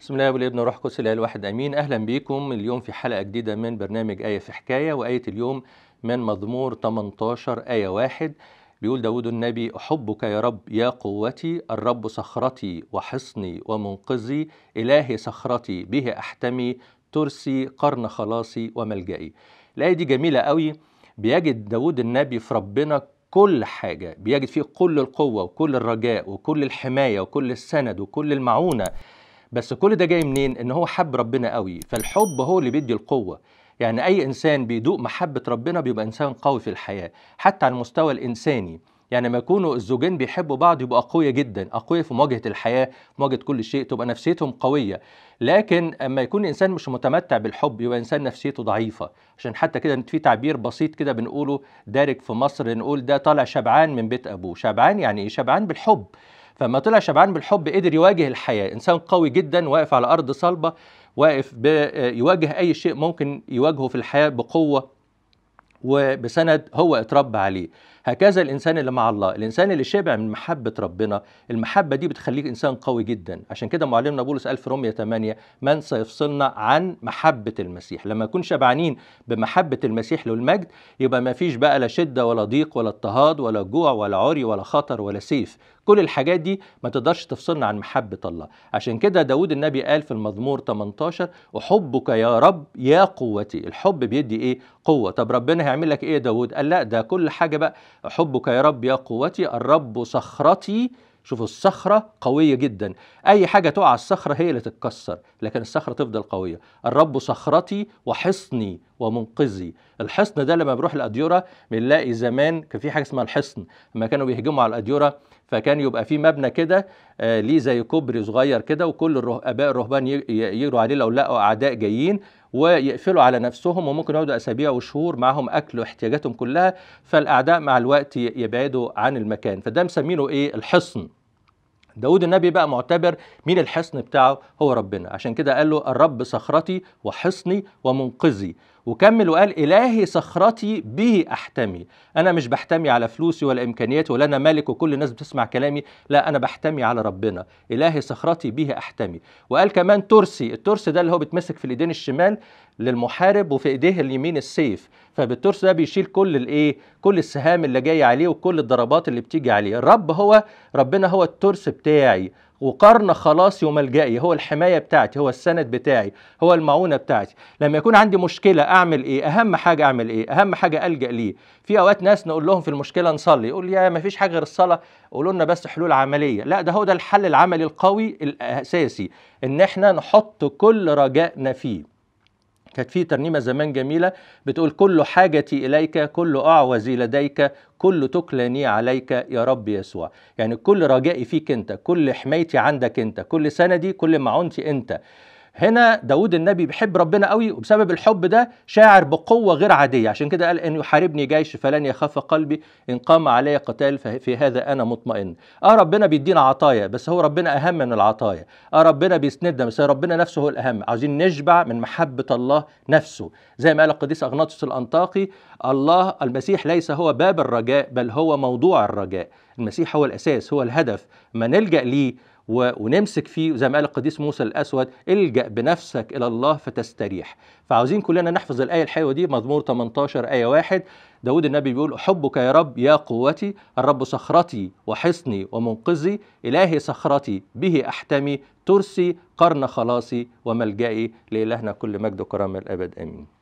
بسم الله والابن والروح القدس الاله الواحد امين اهلا بيكم اليوم في حلقه جديده من برنامج ايه في حكايه وايه اليوم من مزمور 18 ايه واحد بيقول داود النبي أحبك يا رب يا قوتي الرب صخرتي وحصني ومنقذي إلهي صخرتي به أحتمي ترسي قرن خلاصي وملجئي الآية دي جميلة قوي بيجد داود النبي في ربنا كل حاجة بيجد فيه كل القوة وكل الرجاء وكل الحماية وكل السند وكل المعونة بس كل ده جاي منين ان هو حب ربنا قوي فالحب هو اللي بيدي القوه يعني اي انسان بيدوق محبه ربنا بيبقى انسان قوي في الحياه حتى على المستوى الانساني يعني لما يكونوا الزوجين بيحبوا بعض يبقوا اقوياء جدا اقوياء في مواجهه الحياه مواجهه كل شيء تبقى نفسيتهم قويه لكن اما يكون انسان مش متمتع بالحب يبقى انسان نفسيته ضعيفه عشان حتى كده في تعبير بسيط كده بنقوله دارج في مصر نقول ده طالع شبعان من بيت ابوه شبعان يعني ايه شبعان بالحب فما طلع شبعان بالحب قدر يواجه الحياة إنسان قوي جدا واقف على أرض صلبة واقف يواجه أي شيء ممكن يواجهه في الحياة بقوة وبسند هو اتربى عليه هكذا الانسان اللي مع الله الانسان اللي شبع من محبه ربنا المحبه دي بتخليك انسان قوي جدا عشان كده معلمنا بولس قال في رومية 8 من سيفصلنا عن محبه المسيح لما نكون شبعانين بمحبه المسيح للمجد يبقى ما فيش بقى لا شده ولا ضيق ولا اضطهاد ولا جوع ولا عري ولا خطر ولا سيف كل الحاجات دي ما تقدرش تفصلنا عن محبة الله عشان كده داود النبي قال في المزمور 18 أحبك يا رب يا قوتي الحب بيدي إيه قوة طب ربنا هيعمل لك إيه يا داود قال لا ده كل حاجة بقى أحبك يا رب يا قوتي الرب صخرتي شوفوا الصخرة قوية جدا أي حاجة تقع على الصخرة هي اللي تتكسر لكن الصخرة تفضل قوية الرب صخرتي وحصني ومنقذي الحصن ده لما بروح الأديورة بنلاقي زمان كان في حاجة اسمها الحصن لما كانوا بيهجموا على الأديورة فكان يبقى في مبنى كده آه، ليه زي كوبري صغير كده وكل اباء الرهبان يجروا عليه لو لقوا اعداء جايين ويقفلوا على نفسهم وممكن يقعدوا اسابيع وشهور معاهم اكل واحتياجاتهم كلها فالاعداء مع الوقت يبعدوا عن المكان فده مسمينه ايه الحصن داود النبي بقى معتبر مين الحصن بتاعه هو ربنا عشان كده قال له الرب صخرتي وحصني ومنقذي وكمل وقال إلهي صخرتي به أحتمي أنا مش بحتمي على فلوسي ولا إمكانياتي ولا أنا مالك وكل الناس بتسمع كلامي لا أنا بحتمي على ربنا إلهي صخرتي به أحتمي وقال كمان ترسي الترس ده اللي هو بيتمسك في الإيدين الشمال للمحارب وفي إيديه اليمين السيف فبالترس ده بيشيل كل الإيه كل السهام اللي جاية عليه وكل الضربات اللي بتيجي عليه الرب هو ربنا هو الترس بتاعي وقرن خلاص يوم الجائي هو الحمايه بتاعتي هو السند بتاعي هو المعونه بتاعتي لما يكون عندي مشكله اعمل ايه اهم حاجه اعمل ايه اهم حاجه الجا ليه في اوقات ناس نقول لهم في المشكله نصلي يقول يا ما فيش حاجه غير الصلاه قولوا لنا بس حلول عمليه لا ده هو ده الحل العملي القوي الاساسي ان احنا نحط كل رجائنا فيه كانت في ترنيمة زمان جميلة بتقول كل حاجتي إليك كل أعوزي لديك كل تكلني عليك يا رب يسوع يعني كل رجائي فيك أنت كل حمايتي عندك أنت كل سندي كل معونتي أنت هنا داود النبي بيحب ربنا قوي وبسبب الحب ده شاعر بقوة غير عادية عشان كده قال أن يحاربني جيش فلن يخاف قلبي إن قام علي قتال في هذا أنا مطمئن آه ربنا بيدينا عطايا بس هو ربنا أهم من العطايا آه ربنا بيسندنا بس ربنا نفسه هو الأهم عاوزين نشبع من محبة الله نفسه زي ما قال القديس أغناطس الأنطاقي الله المسيح ليس هو باب الرجاء بل هو موضوع الرجاء المسيح هو الأساس هو الهدف ما نلجأ ليه ونمسك فيه زي ما قال القديس موسى الأسود الجأ بنفسك إلى الله فتستريح فعاوزين كلنا نحفظ الآية الحلوة دي مزمور 18 آية 1 داود النبي بيقول أحبك يا رب يا قوتي الرب صخرتي وحصني ومنقذي إلهي صخرتي به أحتمي ترسي قرن خلاصي وملجئي لإلهنا كل مجد وكرامة الأبد آمين